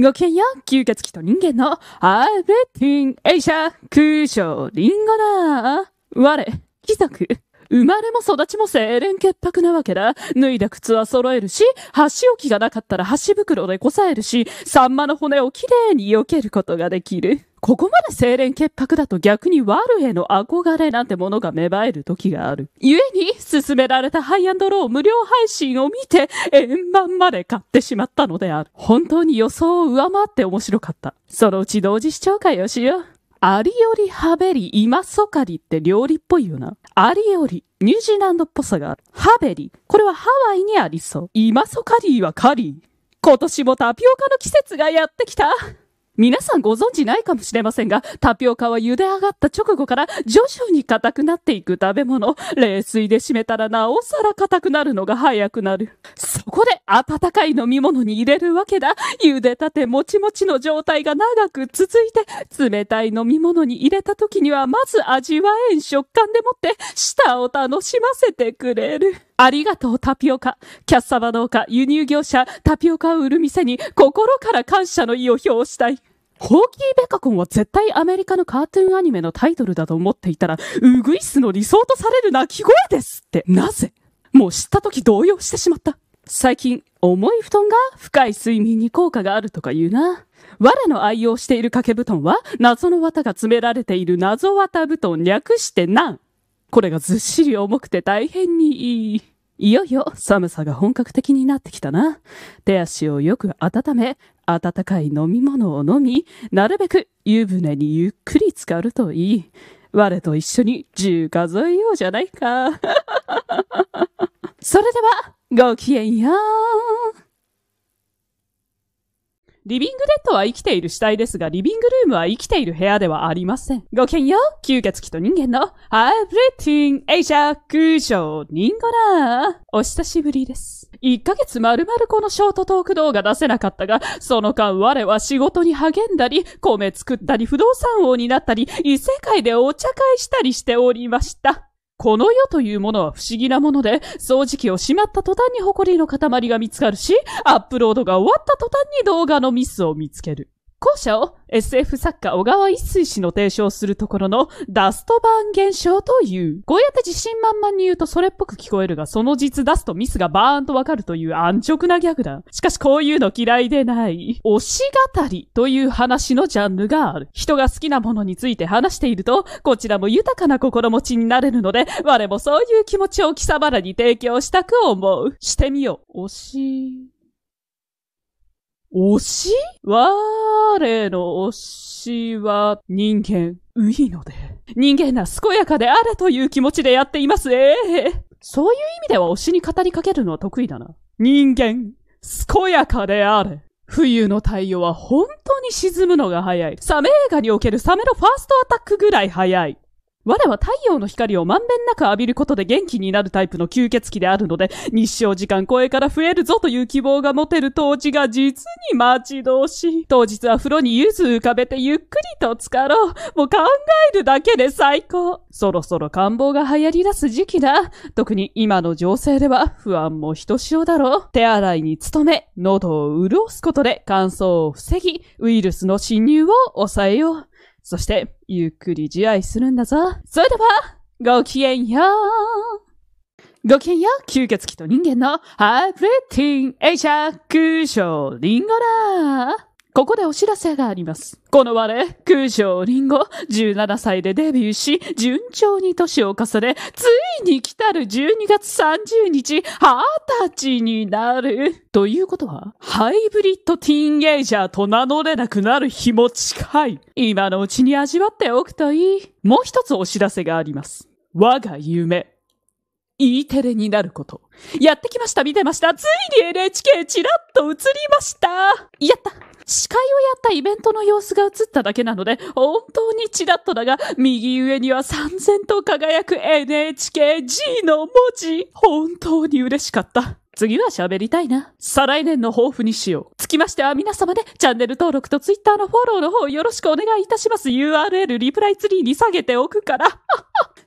ごきげんよう、吸血鬼と人間のアルティン、エイシャ、空将、リンゴだ。我、貴族。生まれも育ちも清廉潔白なわけだ。脱いだ靴は揃えるし、箸置きがなかったら箸袋でこさえるし、サンマの骨をきれいに避けることができる。ここまで清廉潔白だと逆に悪への憧れなんてものが芽生える時がある。故に、勧められたハイアンドロー無料配信を見て、円盤まで買ってしまったのである。本当に予想を上回って面白かった。そのうち同時視聴会をしよう。アリよりハベリ、イマソカリって料理っぽいよな。アリより、ニュージーランドっぽさがある。ハベリ、これはハワイにありそう。イマソカリはカリー。今年もタピオカの季節がやってきた。皆さんご存知ないかもしれませんが、タピオカは茹で上がった直後から徐々に硬くなっていく食べ物。冷水で締めたらなおさら硬くなるのが早くなる。そこで温かい飲み物に入れるわけだ。茹でたてもちもちの状態が長く続いて、冷たい飲み物に入れた時にはまず味わえん食感でもって、舌を楽しませてくれる。ありがとうタピオカ。キャッサバ農家、輸入業者、タピオカを売る店に心から感謝の意を表したい。コーキーベカコンは絶対アメリカのカートゥーンアニメのタイトルだと思っていたら、ウグイスの理想とされる鳴き声ですって、なぜもう知った時動揺してしまった。最近、重い布団が深い睡眠に効果があるとか言うな。我の愛用している掛け布団は、謎の綿が詰められている謎綿布団略してなん。これがずっしり重くて大変にいい。いよいよ寒さが本格的になってきたな。手足をよく温め、温かい飲み物を飲み、なるべく湯船にゆっくり浸かるといい。我と一緒に10数えようじゃないか。それでは、ごきげんよう。リビングデッドは生きている死体ですが、リビングルームは生きている部屋ではありません。ごきげんよう、吸血鬼と人間のハイブリッティン、エイシャー、空ョニンゴラお久しぶりです。1ヶ月丸々このショートトーク動画出せなかったが、その間我は仕事に励んだり、米作ったり、不動産王になったり、異世界でお茶会したりしておりました。この世というものは不思議なもので、掃除機をしまった途端に埃の塊が見つかるし、アップロードが終わった途端に動画のミスを見つける。後者を SF 作家小川一水氏の提唱するところのダストバーン現象という。こうやって自信満々に言うとそれっぽく聞こえるが、その実出すとミスがバーンとわかるという安直なギャグだ。しかしこういうの嫌いでない。推し語りという話のジャンルがある。人が好きなものについて話していると、こちらも豊かな心持ちになれるので、我もそういう気持ちを貴様らに提供したく思う。してみよう。推し。推し我の推しは人間。ういので。人間な健やかであれという気持ちでやっています。ええー、そういう意味では推しに語りかけるのは得意だな。人間、健やかであれ。冬の太陽は本当に沈むのが早い。サメ映画におけるサメのファーストアタックぐらい早い。我は太陽の光をまんべんなく浴びることで元気になるタイプの吸血鬼であるので、日照時間これから増えるぞという希望が持てる当時が実に待ち遠しい。当日は風呂にゆず浮かべてゆっくりと浸ろう。もう考えるだけで最高。そろそろ感冒が流行り出す時期だ。特に今の情勢では不安もひとしおだろう。手洗いに努め、喉を潤すことで乾燥を防ぎ、ウイルスの侵入を抑えよう。そして、ゆっくり自愛するんだぞ。それでは、ごきげんよう。ごきげんよう、吸血鬼と人間のハイブレッティン、エイシャークショーリンゴラー。ここでお知らせがあります。この我、九条りんご、17歳でデビューし、順調に年を重ね、ついに来たる12月30日、二十歳になる。ということは、ハイブリッドティーンエイジャーと名乗れなくなる日も近い。今のうちに味わっておくといい。もう一つお知らせがあります。我が夢。E テレになること。やってきました、見てました。ついに NHK ちらっと映りました。やった司会をやったイベントの様子が映っただけなので、本当にチラっとだが、右上には三千と輝く NHKG の文字。本当に嬉しかった。次は喋りたいな。再来年の抱負にしよう。つきましては皆様で、チャンネル登録と Twitter のフォローの方よろしくお願いいたします。URL リプライツリーに下げておくから。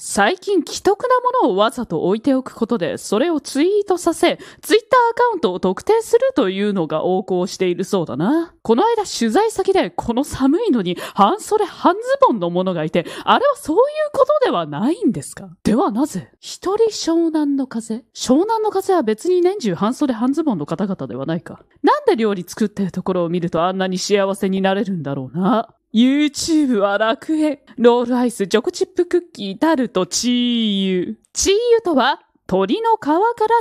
最近既得なものをわざと置いておくことで、それをツイートさせ、ツイッターアカウントを特定するというのが横行しているそうだな。この間取材先で、この寒いのに半袖半ズボンのものがいて、あれはそういうことではないんですかではなぜ一人湘南の風湘南の風は別に年中半袖半ズボンの方々ではないか。なんで料理作ってるところを見るとあんなに幸せになれるんだろうな。YouTube は楽園。ロールアイス、チョコチップクッキー、タルト、チーユチーユとは、鶏の皮から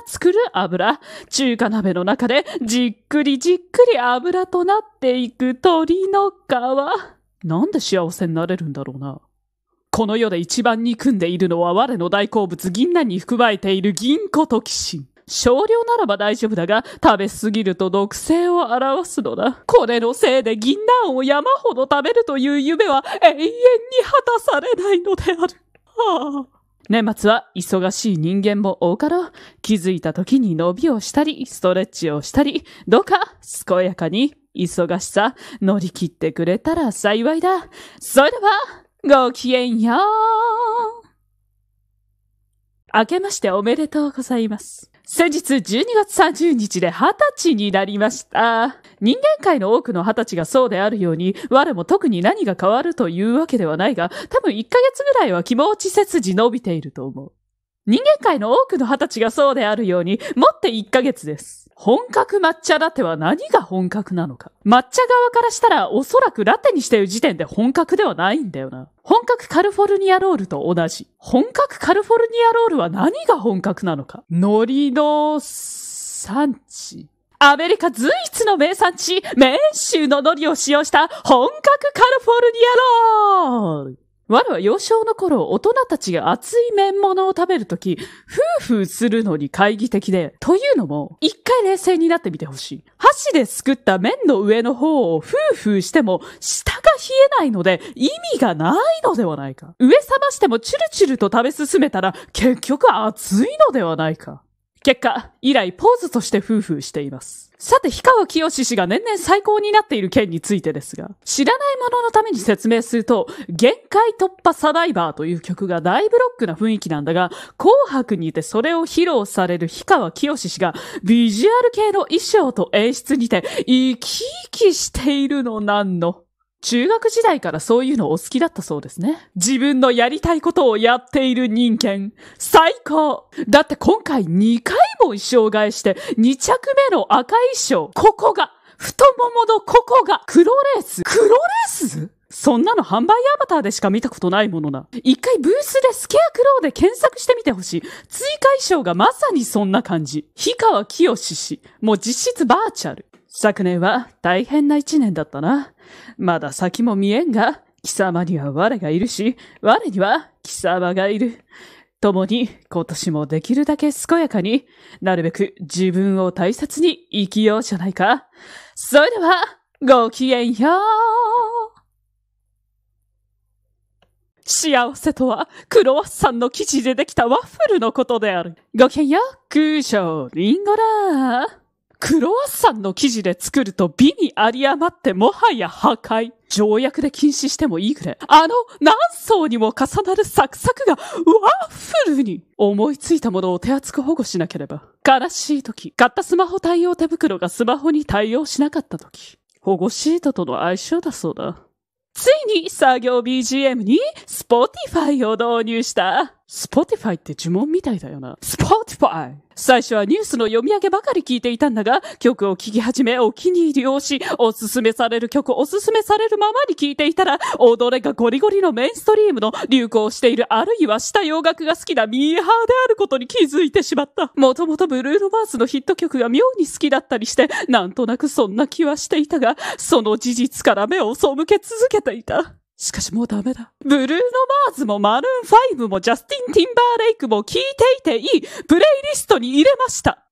作る油。中華鍋の中でじっくりじっくり油となっていく鶏の皮。なんで幸せになれるんだろうな。この世で一番憎んでいるのは我の大好物銀杏に含まれている銀子トキシン。少量ならば大丈夫だが、食べ過ぎると毒性を表すのだ。これのせいで銀杏を山ほど食べるという夢は永遠に果たされないのである。はあ年末は忙しい人間も多かろう。気づいた時に伸びをしたり、ストレッチをしたり、どうか健やかに忙しさ乗り切ってくれたら幸いだ。それでは、ごきげんよう明けましておめでとうございます。先日12月30日で20歳になりました。人間界の多くの20歳がそうであるように、我も特に何が変わるというわけではないが、多分1ヶ月ぐらいは気持ち切時伸びていると思う。人間界の多くの20歳がそうであるように、もって1ヶ月です。本格抹茶ラテは何が本格なのか。抹茶側からしたらおそらくラテにしてる時点で本格ではないんだよな。本格カルフォルニアロールと同じ。本格カルフォルニアロールは何が本格なのか海苔の産地。アメリカ随一の名産地、メン州の海苔を使用した本格カルフォルニアロール我は幼少の頃、大人たちが熱い麺物を食べるとき、夫婦するのに懐疑的で、というのも、一回冷静になってみてほしい。箸ですくった麺の上の方を夫婦しても、下が冷えないので、意味がないのではないか。上冷ましてもチュルチュルと食べ進めたら、結局熱いのではないか。結果、以来ポーズとして夫婦しています。さて、氷川きよし氏が年々最高になっている件についてですが、知らないもののために説明すると、限界突破サバイバーという曲が大ブロックな雰囲気なんだが、紅白にてそれを披露される氷川きよし氏が、ビジュアル系の衣装と演出にて、生き生きしているのなんの。中学時代からそういうのお好きだったそうですね。自分のやりたいことをやっている人間、最高だって今回2回も衣装替えして、2着目の赤い衣装、ここが、太もものここが、黒レース黒レースそんなの販売アバターでしか見たことないものな。一回ブースでスケアクローで検索してみてほしい。追加衣装がまさにそんな感じ。氷川きよし氏。もう実質バーチャル。昨年は大変な一年だったな。まだ先も見えんが、貴様には我がいるし、我には貴様がいる。共に今年もできるだけ健やかに、なるべく自分を大切に生きようじゃないか。それでは、ごきげんよう幸せとは、クロワッサンの生地でできたワッフルのことである。ごきげんよう、空将リンゴだクロワッサンの生地で作ると美に有り余ってもはや破壊。条約で禁止してもいいくらい。あの何層にも重なるサクサクがワッフルに思いついたものを手厚く保護しなければ。悲しい時、買ったスマホ対応手袋がスマホに対応しなかった時、保護シートとの相性だそうだ。ついに作業 BGM に Spotify を導入した。スポティファイって呪文みたいだよな。スポティファイ最初はニュースの読み上げばかり聞いていたんだが、曲を聴き始めお気に入りをし、おすすめされる曲おすすめされるままに聞いていたら、踊れがゴリゴリのメインストリームの流行しているあるいはした洋楽が好きなミーハーであることに気づいてしまった。もともとブルーノバースのヒット曲が妙に好きだったりして、なんとなくそんな気はしていたが、その事実から目を背け続けていた。しかしもうダメだ。ブルーノ・マーズもマルーンファイブもジャスティン・ティンバーレイクも聞いていていいプレイリストに入れました。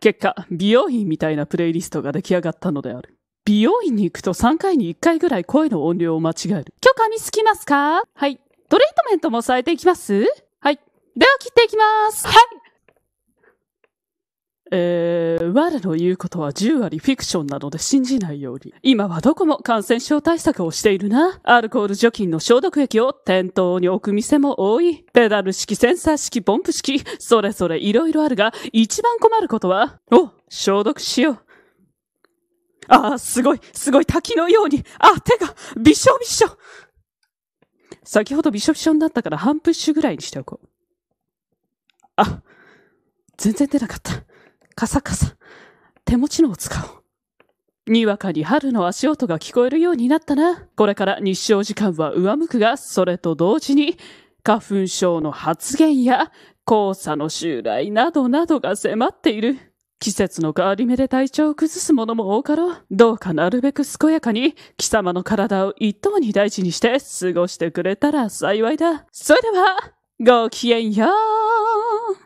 結果、美容院みたいなプレイリストが出来上がったのである。美容院に行くと3回に1回ぐらい声の音量を間違える。許可見つきますかはい。トリートメントもさえていきますはい。では切っていきます。はい。えー、我の言うことは10割フィクションなので信じないように。今はどこも感染症対策をしているな。アルコール除菌の消毒液を店頭に置く店も多い。ペダル式、センサー式、ポンプ式、それぞれ色々あるが、一番困ることは、お、消毒しよう。ああ、すごい、すごい滝のように。あ、手が、びしょびしょ。先ほどびしょびしょになったから半プッシュぐらいにしておこう。あ、全然出なかった。カサカサ。手持ちのを使おう。にわかに春の足音が聞こえるようになったな。これから日照時間は上向くが、それと同時に、花粉症の発現や、黄砂の襲来などなどが迫っている。季節の変わり目で体調を崩す者も多かろう。どうかなるべく健やかに、貴様の体を一等に大事にして過ごしてくれたら幸いだ。それでは、ごきげんよう